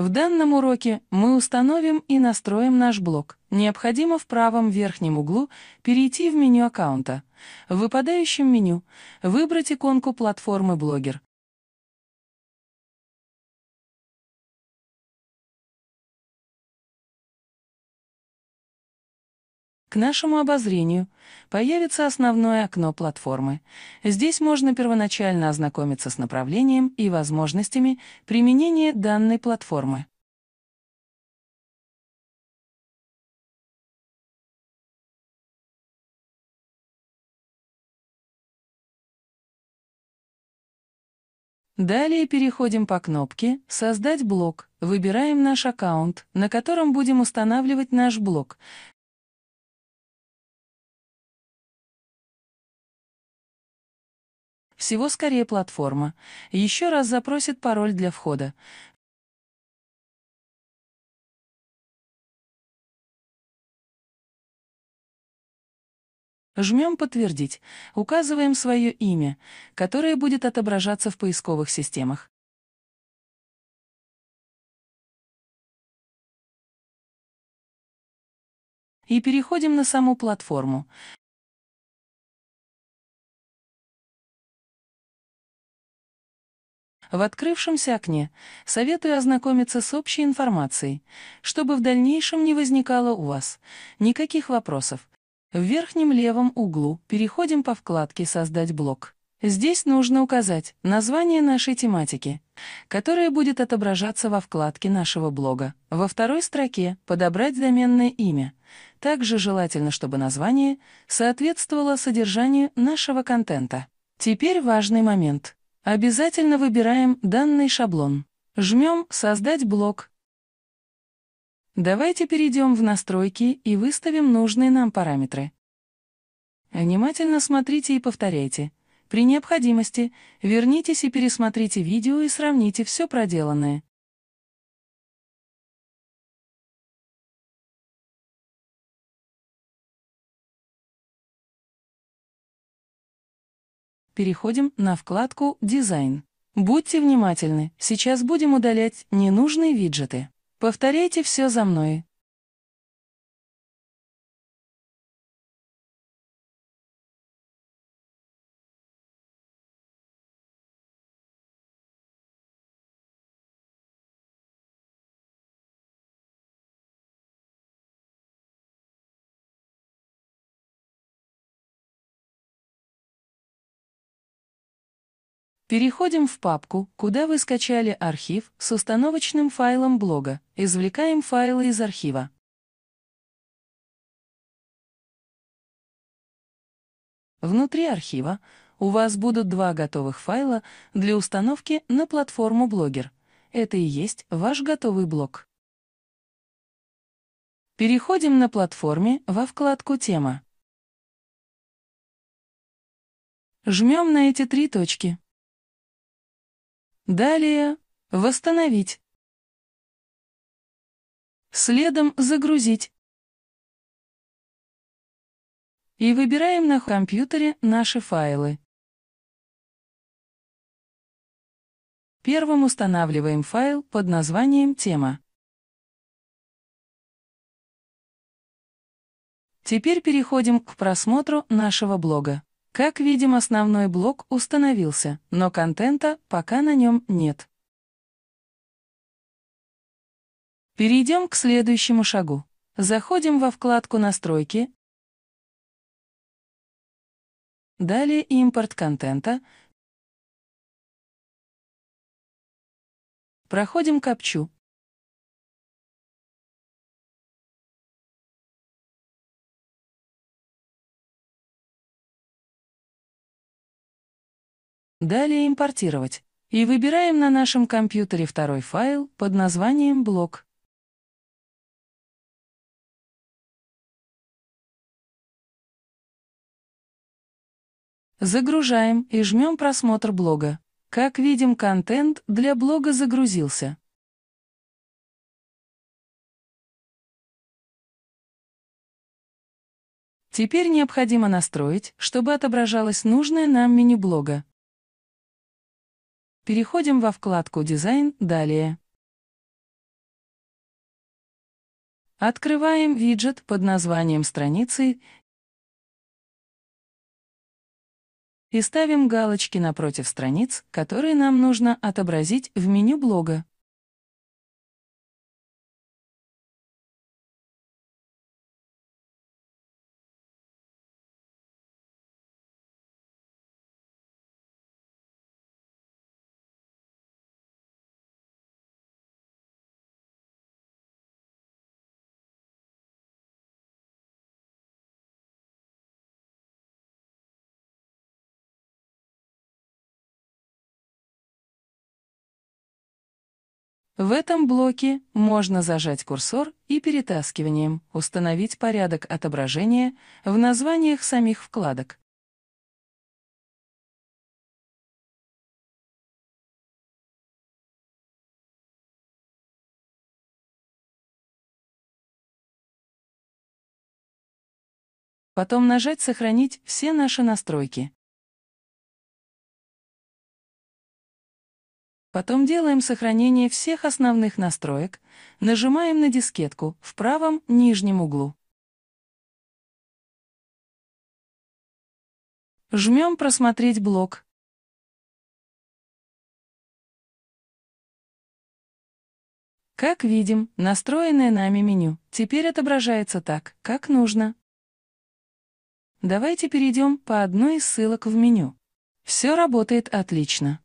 В данном уроке мы установим и настроим наш блок. Необходимо в правом верхнем углу перейти в меню аккаунта. В выпадающем меню выбрать иконку платформы «Блогер», К нашему обозрению появится основное окно платформы. Здесь можно первоначально ознакомиться с направлением и возможностями применения данной платформы. Далее переходим по кнопке «Создать блог», выбираем наш аккаунт, на котором будем устанавливать наш блог. Всего скорее платформа. Еще раз запросит пароль для входа. Жмем «Подтвердить», указываем свое имя, которое будет отображаться в поисковых системах. И переходим на саму платформу. в открывшемся окне, советую ознакомиться с общей информацией, чтобы в дальнейшем не возникало у вас никаких вопросов. В верхнем левом углу переходим по вкладке «Создать блок». Здесь нужно указать название нашей тематики, которая будет отображаться во вкладке нашего блога. Во второй строке подобрать доменное имя. Также желательно, чтобы название соответствовало содержанию нашего контента. Теперь важный момент. Обязательно выбираем данный шаблон. Жмем «Создать блок». Давайте перейдем в настройки и выставим нужные нам параметры. Внимательно смотрите и повторяйте. При необходимости вернитесь и пересмотрите видео и сравните все проделанное. Переходим на вкладку «Дизайн». Будьте внимательны, сейчас будем удалять ненужные виджеты. Повторяйте все за мной. Переходим в папку, куда вы скачали архив с установочным файлом блога, извлекаем файлы из архива. Внутри архива у вас будут два готовых файла для установки на платформу Blogger. Это и есть ваш готовый блог. Переходим на платформе во вкладку «Тема». Жмем на эти три точки. Далее «Восстановить». Следом «Загрузить». И выбираем на компьютере наши файлы. Первым устанавливаем файл под названием «Тема». Теперь переходим к просмотру нашего блога. Как видим, основной блок установился, но контента пока на нем нет. Перейдем к следующему шагу. Заходим во вкладку «Настройки». Далее «Импорт контента». Проходим капчу Далее «Импортировать» и выбираем на нашем компьютере второй файл под названием «Блок». Загружаем и жмем «Просмотр блога». Как видим, контент для блога загрузился. Теперь необходимо настроить, чтобы отображалось нужное нам меню блога. Переходим во вкладку «Дизайн» далее. Открываем виджет под названием страницы и ставим галочки напротив страниц, которые нам нужно отобразить в меню блога. В этом блоке можно зажать курсор и перетаскиванием установить порядок отображения в названиях самих вкладок. Потом нажать «Сохранить все наши настройки». Потом делаем сохранение всех основных настроек, нажимаем на дискетку в правом нижнем углу. Жмем «Просмотреть блок». Как видим, настроенное нами меню теперь отображается так, как нужно. Давайте перейдем по одной из ссылок в меню. Все работает отлично.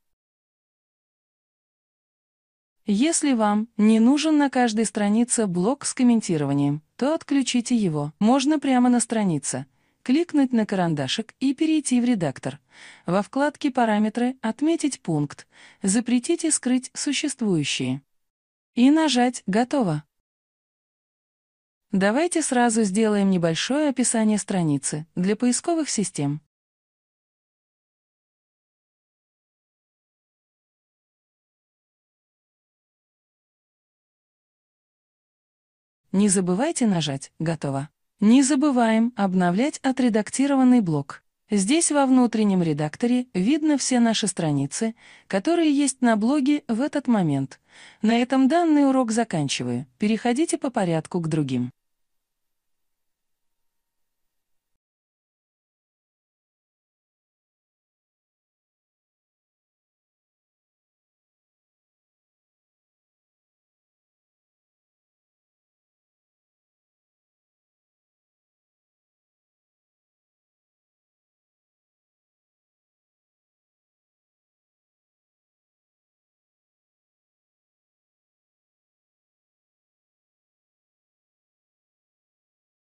Если вам не нужен на каждой странице блок с комментированием, то отключите его. Можно прямо на странице кликнуть на карандашик и перейти в редактор. Во вкладке «Параметры» отметить пункт «Запретить и скрыть существующие» и нажать «Готово». Давайте сразу сделаем небольшое описание страницы для поисковых систем. Не забывайте нажать «Готово». Не забываем обновлять отредактированный блок. Здесь во внутреннем редакторе видно все наши страницы, которые есть на блоге в этот момент. На этом данный урок заканчиваю. Переходите по порядку к другим.